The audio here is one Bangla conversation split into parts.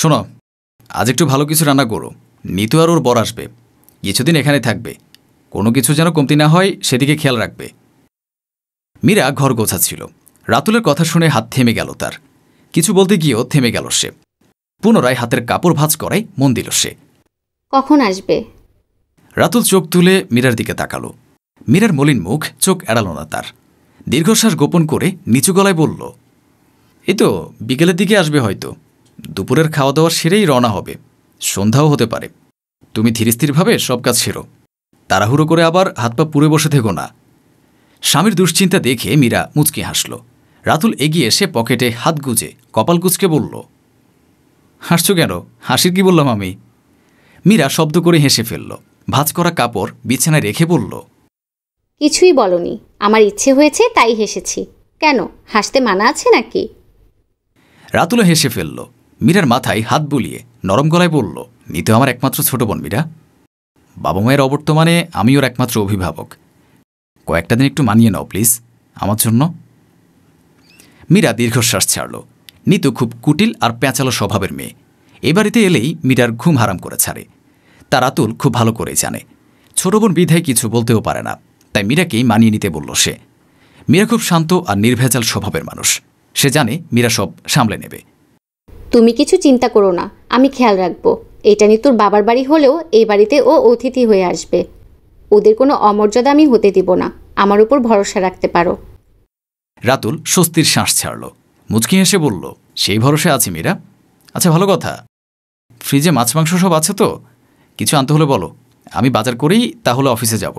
শোনো আজ একটু ভালো কিছু রান্না করো নিতু আর ওর বর আসবে কিছুদিন এখানে থাকবে কোনো কিছু যেন কমতি না হয় সেদিকে খেয়াল রাখবে মীরা ঘর গোছাচ্ছিল রাতুলের কথা শুনে হাত থেমে গেল তার কিছু বলতে গিয়েও থেমে গেল সে পুনরায় হাতের কাপড় ভাঁজ করায় মন দিল সে কখন আসবে রাতুল চোখ তুলে মীরার দিকে তাকালো মীরার মলিন মুখ চোখ এড়াল না তার দীর্ঘশ্বাস গোপন করে নিচু গলায় বলল এই তো বিকেলের দিকে আসবে হয়তো দুপুরের খাওয়া দাওয়া সেরেই রওনা হবে সন্ধ্যাও হতে পারে তুমি ধীরস্থিরভাবে সব কাজ সেরো তাড়াহুড়ো করে আবার হাত পা পুড়ে বসে থেকো না স্বামীর দুশ্চিন্তা দেখে মীরা মুচকি হাসল রাতুল এগিয়ে এসে পকেটে হাত গুজে কপাল কুচকে বলল হাসছো কেন হাসির কি বললাম আমি মীরা শব্দ করে হেসে ফেলল ভাজ করা কাপড় বিছানায় রেখে বলল কিছুই বলনি আমার ইচ্ছে হয়েছে তাই হেসেছি কেন হাসতে মানা আছে নাকি রাতুলও হেসে ফেলল মীরার মাথায় হাত বুলিয়ে নরম গলায় বলল নিতে আমার একমাত্র ছোট বোন মীরা বাবা মায়ের অবর্তমানে আমি ওর একমাত্র অভিভাবক কয়েকটা দিন একটু মানিয়ে নাও প্লিজ আমার জন্য মীরা দীর্ঘশ্বাস ছাড়ল নিতু খুব কুটিল আর প্যাঁচালো স্বভাবের মেয়ে এ বাড়িতে এলেই মীরার ঘুম হারাম করে ছাড়ে তার আতুল খুব ভালো করে জানে ছোট বোন বিধায় কিছু বলতেও পারে না তাই মীরাকেই মানিয়ে নিতে বলল সে মীরা খুব শান্ত আর নির্ভেজাল স্বভাবের মানুষ সে জানে মীরা সব সামলে নেবে তুমি কিছু চিন্তা করো না আমি খেয়াল রাখবো এটা নিয়ে তোর বাবার বাড়ি হলেও এই বাড়িতে ও অতিথি হয়ে আসবে ওদের কোনো অমর্যাদা আমি হতে দিব না আমার উপর ভরসা রাখতে পারো রাতুল স্বস্তির শ্বাস ছাড়ল মুচকি হেসে বলল সেই ভরসা আছে মীরা আচ্ছা ভালো কথা ফ্রিজে মাছ মাংস সব আছে তো কিছু আনতে হলে বলো আমি বাজার করেই তাহলে অফিসে যাব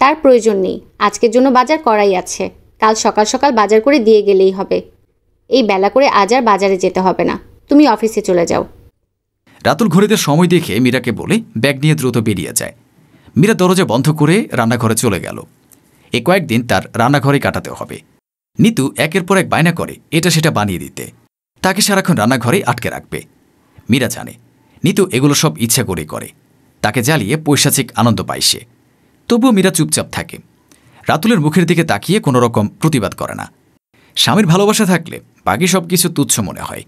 তার প্রয়োজন নেই আজকের জন্য বাজার করাই আছে কাল সকাল সকাল বাজার করে দিয়ে গেলেই হবে এই বেলা করে আজ আর বাজারে যেতে হবে না তুমি অফিসে চলে যাও রাতুল ঘড়িতে সময় দেখে মীরাকে বলে ব্যাগ নিয়ে দ্রুত বেরিয়ে যায় মীরা দরজা বন্ধ করে রান্নাঘরে চলে গেল এ কয়েকদিন তার রান্নাঘরে কাটাতে হবে নিতু একের পর এক বায়না করে এটা সেটা বানিয়ে দিতে তাকে সারাক্ষণ রান্নাঘরে আটকে রাখবে মীরা জানে নিতু এগুলো সব ইচ্ছা করে করে তাকে জ্বালিয়ে পৈশাচিক আনন্দ পায় সে তবুও মীরা চুপচাপ থাকে রাতুলের মুখের দিকে তাকিয়ে কোনো রকম প্রতিবাদ করে না স্বামীর ভালোবাসা থাকলে বাকি সব কিছু তুচ্ছ মনে হয়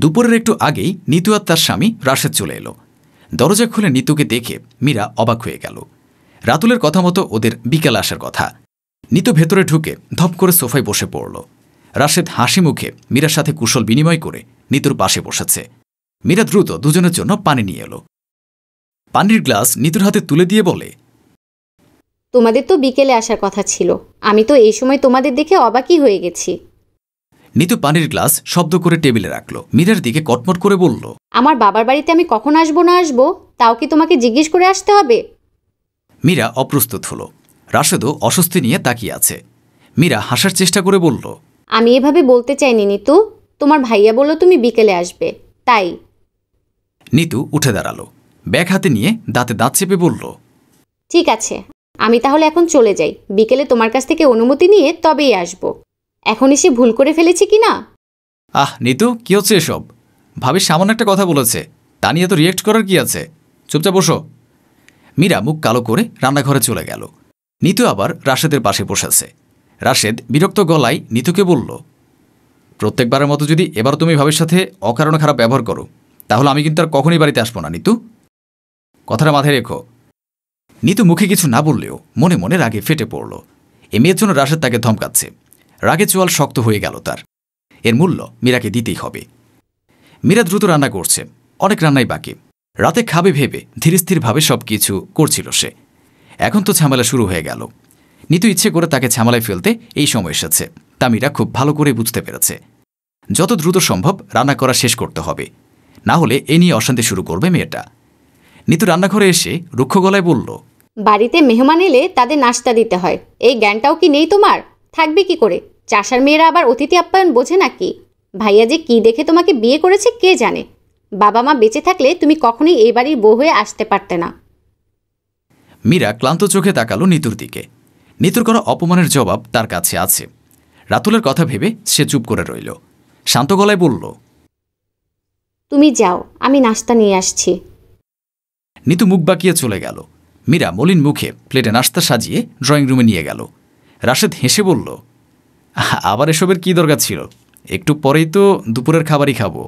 দুপুরের একটু আগেই নিতু আর তার স্বামী রাশেদ চলে এলো দরজা খুলে নিতুকে দেখে মীরা অবাক হয়ে গেল রাতুলের কথা মতো ওদের বিকেল আসার কথা নিতু ভেতরে ঢুকে ধপ করে সোফায় বসে পড়ল রাশেদ হাসি মুখে মীরার সাথে কুশল বিনিময় করে নিতুর পাশে বসেছে মীরা দ্রুত দুজনের জন্য পানি নিয়ে এলো পানির গ্লাস নিতুর হাতে তুলে দিয়ে বলে তোমাদের তো বিকেলে আসার কথা ছিল আমি তো এই সময় তোমাদের দেখে অবাকই হয়ে গেছি নিতু পানির গ্লাস শব্দ করে টেবিলে রাখলো মীরার দিকে কটমট করে বলল আমার বাবার বাড়িতে আমি কখন আসবো না আসবো তাও কি তোমাকে জিজ্ঞেস করে আসতে হবে মীরা অপ্রস্তুত হলো রাশেদও অস্বস্তি নিয়ে তাকিয়ে আছে মীরা হাসার চেষ্টা করে বলল আমি এভাবে বলতে চাইনি নিতু তোমার ভাইয়া বলল তুমি বিকেলে আসবে তাই নিতু উঠে দাঁড়ালো ব্যাগ হাতে নিয়ে দাঁতে দাঁত চেপে বলল ঠিক আছে আমি তাহলে এখন চলে যাই বিকেলে তোমার কাছ থেকে অনুমতি নিয়ে তবেই আসব এখন এসে ভুল করে ফেলেছি কি না আহ নিতু কি হচ্ছে এসব ভাবির সামান্য একটা কথা বলেছে তা নিয়ে তো রিয়েক্ট করার কি আছে চুপচাপ বসো মীরা মুখ কালো করে রান্নাঘরে চলে গেল নিতু আবার রাশেদের পাশে বসেছে রাশেদ বিরক্ত গলায় নিতুকে বলল প্রত্যেকবারের মতো যদি এবার তুমি ভাবির সাথে অকারণে খারাপ ব্যবহার করো তাহলে আমি কিন্তু আর কখনই বাড়িতে আসবো না নিতু কথাটা মাথায় রেখো নিতু মুখে কিছু না বললেও মনে মনে রাগে ফেটে পড়ল এ মেয়ের জন্য রাশেদ তাকে ধমকাচ্ছে রাগে চোয়াল শক্ত হয়ে গেল তার এর মূল্য মীরাকে দিতেই হবে মীরা দ্রুত রান্না করছে অনেক রান্নাই বাকি রাতে খাবে ভেবে ধীরস্থিরভাবে সব কিছু করছিল সে এখন তো ঝামেলা শুরু হয়ে গেল নিতু ইচ্ছে করে তাকে ঝামেলায় ফেলতে এই সময় এসেছে তা মীরা খুব ভালো করে বুঝতে পেরেছে যত দ্রুত সম্ভব রান্না করা শেষ করতে হবে না হলে এ নিয়ে অশান্তি শুরু করবে মেয়েটা নিতু রান্নাঘরে এসে রুক্ষ গলায় বলল বাড়িতে মেহমান এলে তাদের নাস্তা দিতে হয় এই জ্ঞানটাও কি নেই তোমার থাকবে কি করে চাষার মেয়েরা আবার অতিথি আপ্যায়ন বোঝে নাকি ভাইয়া যে কি দেখে তোমাকে বিয়ে করেছে কে জানে বাবা মা বেঁচে থাকলে তুমি কখনোই এই বাড়ির বউ হয়ে আসতে পারতে না মীরা ক্লান্ত চোখে তাকালো নিতুর দিকে নিতুর করা অপমানের জবাব তার কাছে আছে রাতুলের কথা ভেবে সে চুপ করে রইল শান্ত গলায় বলল তুমি যাও আমি নাস্তা নিয়ে আসছি নিতু মুখ বাঁকিয়ে চলে গেল মীরা মলিন মুখে প্লেটে নাস্তা সাজিয়ে ড্রয়িং রুমে নিয়ে গেল রাশেদ হেসে বলল আবার এসবের কি দরকার ছিল একটু পরেই তো দুপুরের খাবারই খাবো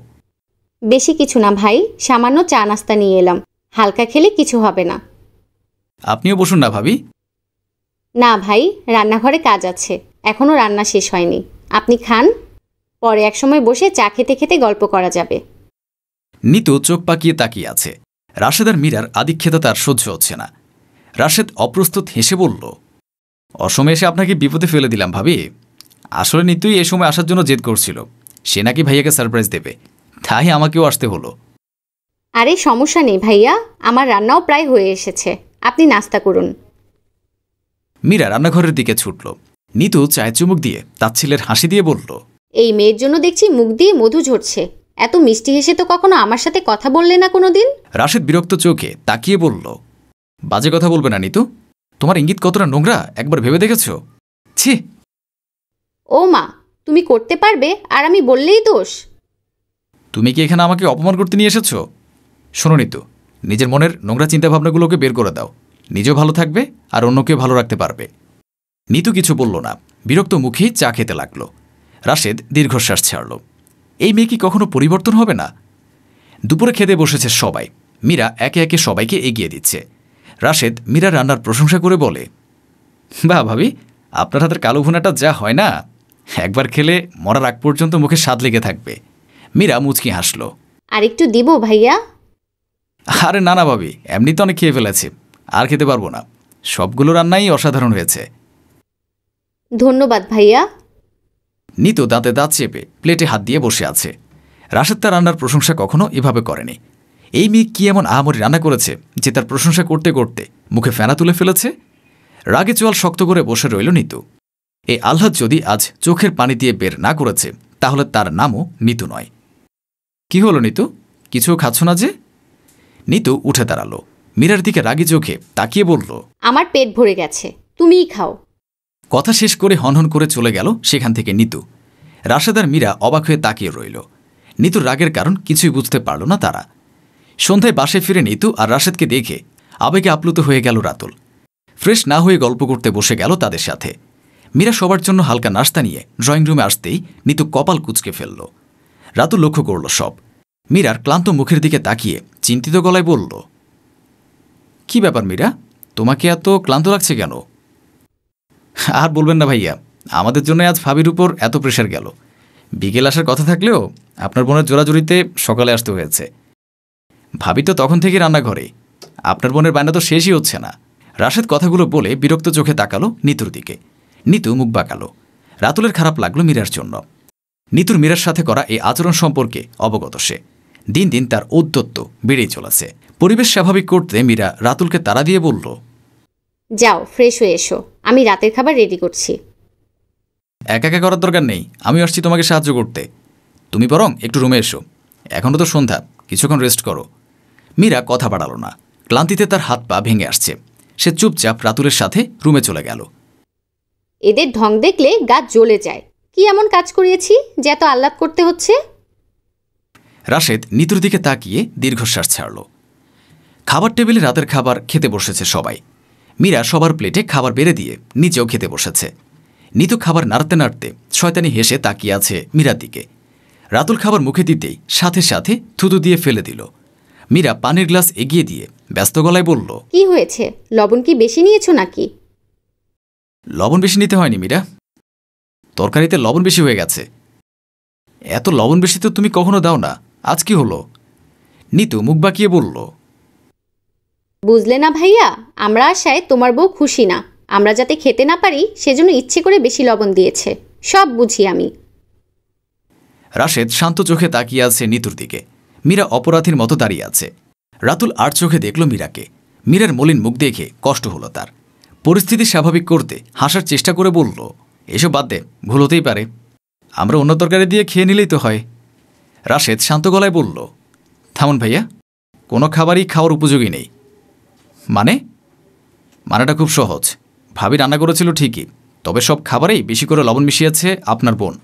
বেশি কিছু না ভাই সামান্য চা নাস্তা নিয়ে এলাম হালকা খেলে কিছু হবে না আপনিও বসুন না ভাবি না ভাই রান্নাঘরে কাজ আছে এখনও রান্না শেষ হয়নি আপনি খান পরে এক সময় বসে চা খেতে খেতে গল্প করা যাবে নিতু চোখ পাকিয়ে তাকিয়ে আছে রাশেদার মীরার আদিক্ষেতা তার সহ্য হচ্ছে না রাশেদ অপ্রস্তুত হেসে বলল অসময়ে এসে আপনাকে বিপদে ফেলে দিলাম ভাবি আসলে নিতুই এ সময় আসার জন্য জেদ করছিল সে নাকি ভাইয়াকে সারপ্রাইজ দেবে তাই আমাকেও আসতে হলো আরে সমস্যা নেই ভাইয়া আমার রান্নাও প্রায় হয়ে এসেছে আপনি নাস্তা করুন মীরা রান্নাঘরের দিকে ছুটল নিতু চায়ের চুমুক দিয়ে তার ছেলের হাসি দিয়ে বলল এই মেয়ের জন্য দেখছি মুখ দিয়ে মধু ঝরছে এত মিষ্টি হেসে তো কখনো আমার সাথে কথা বললে না কোনো দিন রাশেদ বিরক্ত চোখে তাকিয়ে বলল বাজে কথা বলবে না নিতু তোমার ইঙ্গিত কতটা নোংরা একবার ভেবে দেখেছ ছি ও মা তুমি করতে পারবে আর আমি বললেই দোষ তুমি কি এখানে আমাকে অপমান করতে নিয়ে এসেছ শোনো নিতু নিজের মনের নোংরা চিন্তাভাবনাগুলোকে বের করে দাও নিজেও ভালো থাকবে আর অন্যকেও ভালো রাখতে পারবে নিতু কিছু বলল না বিরক্ত মুখে চা খেতে লাগল রাশেদ দীর্ঘশ্বাস ছাড়ল এই মেয়ে কি কখনো পরিবর্তন হবে না দুপুরে খেতে বসেছে সবাই মীরা একে একে সবাইকে এগিয়ে দিচ্ছে রাশেদ মীরা রান্নার প্রশংসা করে বলে বা ভাবি আপনার হাতের কালো ভুনাটা যা হয় না একবার খেলে মরার আগ পর্যন্ত মুখে স্বাদ লেগে থাকবে মীরা মুচকি হাসল আর একটু দিব ভাইয়া আরে না না ভাবি এমনি তো অনেক খেয়ে ফেলেছি আর খেতে পারবো না সবগুলো রান্নাই অসাধারণ হয়েছে ধন্যবাদ ভাইয়া নিতো দাঁতে দাঁত চেপে প্লেটে হাত দিয়ে বসে আছে রাশেদ তার রান্নার প্রশংসা কখনো এভাবে করেনি এই মেয়ে কি এমন আহামরি রান্না করেছে যে তার প্রশংসা করতে করতে মুখে ফেনা তুলে ফেলেছে রাগে চোয়াল শক্ত করে বসে রইল নিতু এই আহ্লাদ যদি আজ চোখের পানি দিয়ে বের না করেছে তাহলে তার নামও নিতু নয় কি হলো নিতু কিছু খাচ্ছ না যে নিতু উঠে দাঁড়ালো মীরার দিকে রাগে চোখে তাকিয়ে বলল আমার পেট ভরে গেছে তুমিই খাও কথা শেষ করে হনহন করে চলে গেল সেখান থেকে নিতু রাশেদার মীরা অবাক হয়ে তাকিয়ে রইল নিতুর রাগের কারণ কিছুই বুঝতে পারল না তারা সন্ধ্যায় বাসে ফিরে নিতু আর রাশেদকে দেখে আবেগে আপ্লুত হয়ে গেল রাতুল ফ্রেশ না হয়ে গল্প করতে বসে গেল তাদের সাথে মীরা সবার জন্য হালকা নাস্তা নিয়ে ড্রয়িং রুমে আসতেই নিতু কপাল কুচকে ফেলল রাতুল লক্ষ্য করল সব মীরার ক্লান্ত মুখের দিকে তাকিয়ে চিন্তিত গলায় বলল কি ব্যাপার মীরা তোমাকে এত ক্লান্ত লাগছে কেন আর বলবেন না ভাইয়া আমাদের জন্য আজ ফাবির উপর এত প্রেশার গেল বিকেল আসার কথা থাকলেও আপনার বোনের জোরাজুরিতে সকালে আসতে হয়েছে ভাবি তো তখন থেকে রান্নাঘরে আপনার বোনের বায়না তো শেষই হচ্ছে না রাশেদ কথাগুলো বলে বিরক্ত চোখে তাকালো নিতুর দিকে নিতু মুখ বাঁকালো রাতুলের খারাপ লাগলো মীরার জন্য নিতুর মীরার সাথে করা এই আচরণ সম্পর্কে অবগত সে দিন দিন তার ঔদ্ধত্য বেড়েই চলেছে পরিবেশ স্বাভাবিক করতে মীরা রাতুলকে তারা দিয়ে বলল যাও ফ্রেশ হয়ে এসো আমি রাতের খাবার রেডি করছি একা একা করার দরকার নেই আমি আসছি তোমাকে সাহায্য করতে তুমি বরং একটু রুমে এসো এখনও তো সন্ধ্যা কিছুক্ষণ রেস্ট করো মীরা কথা বাড়ালো না ক্লান্তিতে তার হাত পা ভেঙে আসছে সে চুপচাপ রাতুলের সাথে রুমে চলে গেল এদের ঢং দেখলে গা জ্বলে যায় কি এমন কাজ করিয়েছি যে এত আল্লাপ করতে হচ্ছে রাশেদ নিতুর দিকে তাকিয়ে দীর্ঘশ্বাস ছাড়ল খাবার টেবিলে রাতের খাবার খেতে বসেছে সবাই মীরা সবার প্লেটে খাবার বেড়ে দিয়ে নিচেও খেতে বসেছে নিতু খাবার নাড়তে নাড়তে শয়তানি হেসে তাকিয়ে আছে মীরার দিকে রাতুল খাবার মুখে দিতেই সাথে সাথে থুতু দিয়ে ফেলে দিল মীরা পানির গ্লাস এগিয়ে দিয়ে ব্যস্ত গলায় বলল কি হয়েছে লবণ কি বেশি নিয়েছো নাকি লবণ বেশি নিতে হয়নি মীরা তরকারিতে লবণ বেশি হয়ে গেছে এত লবণ বেশি তো তুমি কখনো দাও না আজ কি হলো নিতু মুখ বাঁকিয়ে বলল বুঝলে না ভাইয়া আমরা আশায় তোমার বউ খুশি না আমরা যাতে খেতে না পারি সেজন্য ইচ্ছে করে বেশি লবণ দিয়েছে সব বুঝি আমি রাশেদ শান্ত চোখে তাকিয়ে আছে নিতুর দিকে মীরা অপরাধীর মতো দাঁড়িয়ে আছে রাতুল আর চোখে দেখল মীরাকে মীরার মলিন মুখ দেখে কষ্ট হলো তার পরিস্থিতি স্বাভাবিক করতে হাসার চেষ্টা করে বলল এসব বাদ দে ভুল হতেই পারে আমরা অন্য তরকারি দিয়ে খেয়ে নিলেই তো হয় রাশেদ শান্ত গলায় বলল থামুন ভাইয়া কোনো খাবারই খাওয়ার উপযোগী নেই মানে মানাটা খুব সহজ ভাবি রান্না করেছিল ঠিকই তবে সব খাবারেই বেশি করে লবণ মিশিয়েছে আপনার বোন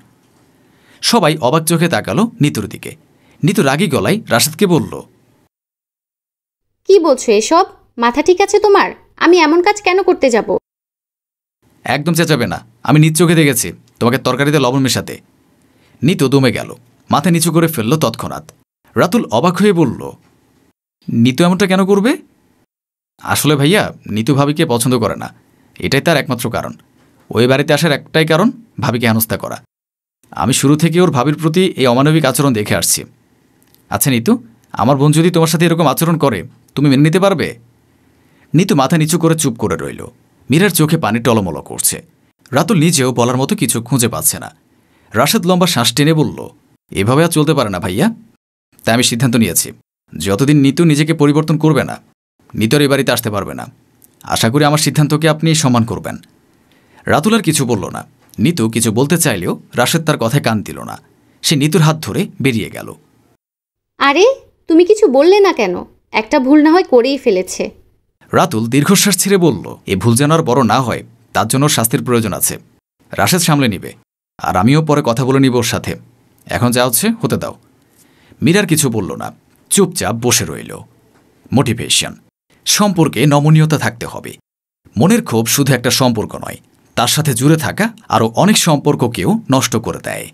সবাই অবাক চোখে তাকালো নিতুর দিকে নিতু রাগি গলায় রাশেদকে বলল কি বলছো এসব মাথা ঠিক আছে তোমার আমি এমন কাজ কেন করতে যাব একদম চেঁচাবে না আমি নিজ চোখে দেখেছি তোমাকে তরকারিতে লবণ মেশাতে নিতু দমে গেল মাথা নিচু করে ফেলল তৎক্ষণাৎ রাতুল অবাক হয়ে বলল নিতু এমনটা কেন করবে আসলে ভাইয়া নিতু ভাবিকে পছন্দ করে না এটাই তার একমাত্র কারণ ওই বাড়িতে আসার একটাই কারণ ভাবিকে হেনস্থা করা আমি শুরু থেকে ওর ভাবির প্রতি এই অমানবিক আচরণ দেখে আসছি আচ্ছা নিতু আমার বোন যদি তোমার সাথে এরকম আচরণ করে তুমি মেনে নিতে পারবে নিতু মাথা নিচু করে চুপ করে রইল মীরার চোখে পানি টলমল করছে রাতুল নিজেও বলার মতো কিছু খুঁজে পাচ্ছে না রাশেদ লম্বা শ্বাস টেনে বলল এভাবে আর চলতে পারে না ভাইয়া তাই আমি সিদ্ধান্ত নিয়েছি যতদিন নিতু নিজেকে পরিবর্তন করবে না নিতর এ বাড়িতে আসতে পারবে না আশা করি আমার সিদ্ধান্তকে আপনি সম্মান করবেন রাতুল আর কিছু বলল না নিতু কিছু বলতে চাইলেও রাশেদ তার কথায় কান দিল না সে নিতুর হাত ধরে বেরিয়ে গেল আরে তুমি কিছু বললে না কেন একটা ভুল না হয় করেই ফেলেছে রাতুল দীর্ঘশ্বাস ছেড়ে বলল এ ভুল যেন আর বড় না হয় তার জন্য শাস্তির প্রয়োজন আছে রাশেদ সামলে নিবে আর আমিও পরে কথা বলে নিব ওর সাথে এখন যা হচ্ছে হতে দাও মীরার কিছু বলল না চুপচাপ বসে রইল মোটিভেশন সম্পর্কে নমনীয়তা থাকতে হবে মনের ক্ষোভ শুধু একটা সম্পর্ক নয় তার সাথে জুড়ে থাকা আরও অনেক সম্পর্ককেও নষ্ট করে দেয়